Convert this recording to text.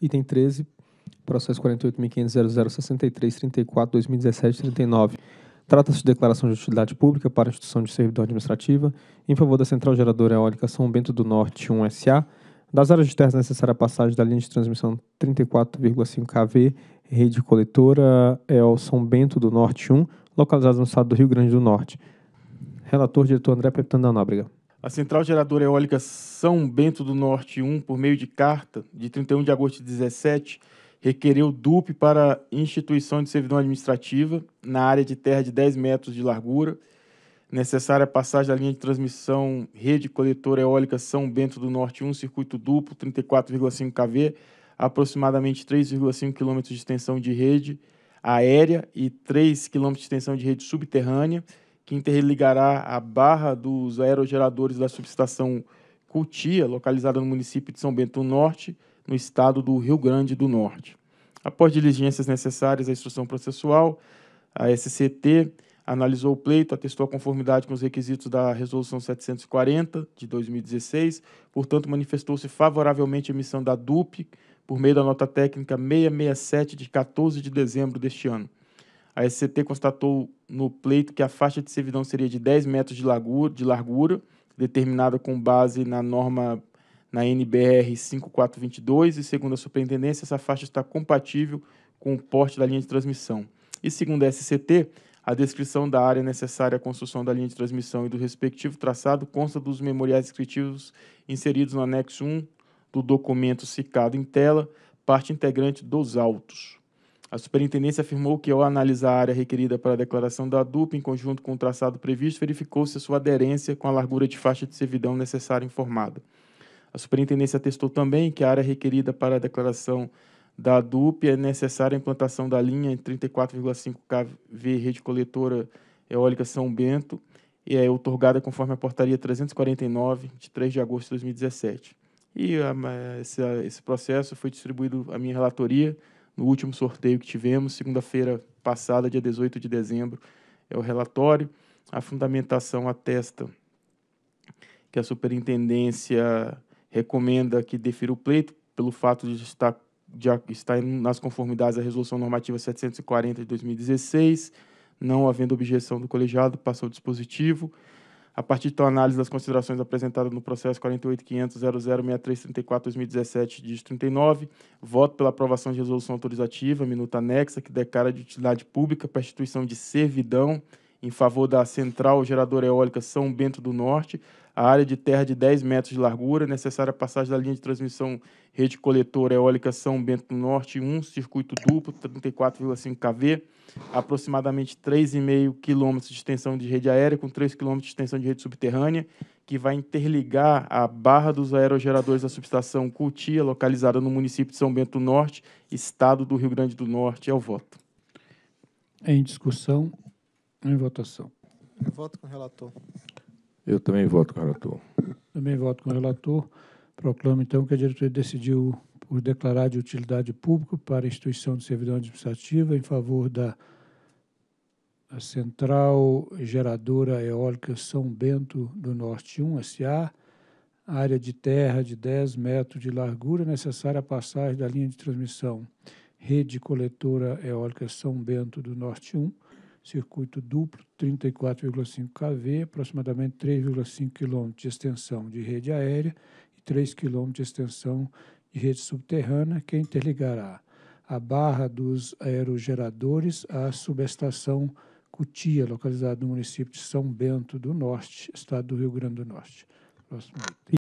Item 13, processo 48.500.0063.34.2017.39. Trata-se de declaração de utilidade pública para a instituição de servidão administrativa em favor da Central Geradora Eólica São Bento do Norte 1 SA, das áreas de terras necessária a passagem da linha de transmissão 34,5 kV, rede coletora EOL São Bento do Norte 1, localizada no estado do Rio Grande do Norte. Relator, diretor André Pepitano da Nóbrega. A Central Geradora Eólica São Bento do Norte 1, por meio de carta de 31 de agosto de 17, requereu DUP para instituição de servidão administrativa na área de terra de 10 metros de largura, necessária a passagem da linha de transmissão Rede Coletora Eólica São Bento do Norte 1, circuito duplo, 34,5 kV, aproximadamente 3,5 km de extensão de rede aérea e 3 km de extensão de rede subterrânea, que interligará a barra dos aerogeradores da subestação Cutia, localizada no município de São Bento do Norte, no estado do Rio Grande do Norte. Após diligências necessárias à instrução processual, a SCT analisou o pleito, atestou a conformidade com os requisitos da Resolução 740 de 2016, portanto, manifestou-se favoravelmente à emissão da DUP por meio da nota técnica 667 de 14 de dezembro deste ano. A SCT constatou no pleito que a faixa de servidão seria de 10 metros de largura, de largura determinada com base na norma na NBR 5422 e segundo a superintendência, essa faixa está compatível com o porte da linha de transmissão. E segundo a SCT, a descrição da área necessária à construção da linha de transmissão e do respectivo traçado consta dos memoriais descritivos inseridos no anexo 1 do documento citado em tela, parte integrante dos autos. A superintendência afirmou que, ao analisar a área requerida para a declaração da DUP em conjunto com o traçado previsto, verificou-se a sua aderência com a largura de faixa de servidão necessária informada. A superintendência atestou também que a área requerida para a declaração da DUP é necessária a implantação da linha em 34,5 kV rede coletora eólica São Bento e é otorgada conforme a portaria 349 de 3 de agosto de 2017. E a, eh, esse, eh, esse processo foi distribuído à minha relatoria, no último sorteio que tivemos, segunda-feira passada, dia 18 de dezembro, é o relatório. A fundamentação atesta que a superintendência recomenda que defira o pleito pelo fato de estar, de estar nas conformidades da Resolução Normativa 740 de 2016, não havendo objeção do colegiado, passou o dispositivo a partir de tua análise das considerações apresentadas no processo 48.500.006334.2017, dígito 39, voto pela aprovação de resolução autorizativa, minuta anexa, que declara de utilidade pública para instituição de servidão em favor da Central Geradora Eólica São Bento do Norte, a área de terra de 10 metros de largura, necessária a passagem da linha de transmissão rede coletora eólica São Bento Norte 1, circuito duplo, 34,5 kV, aproximadamente 3,5 km de extensão de rede aérea com 3 km de extensão de rede subterrânea, que vai interligar a barra dos aerogeradores da subestação Cutia, localizada no município de São Bento Norte, estado do Rio Grande do Norte. É o voto. Em discussão, em votação. Eu voto com o relator. Eu também voto com o relator. Também voto com o relator. Proclamo, então, que a diretoria decidiu por declarar de utilidade pública para a instituição de servidão administrativa em favor da a Central Geradora Eólica São Bento do Norte 1 SA, área de terra de 10 metros de largura necessária à passagem da linha de transmissão Rede Coletora Eólica São Bento do Norte 1, circuito duplo, 34,5 kV, aproximadamente 3,5 km de extensão de rede aérea e 3 km de extensão de rede subterrânea, que interligará a barra dos aerogeradores à subestação Cutia, localizada no município de São Bento do Norte, estado do Rio Grande do Norte. Próximo item.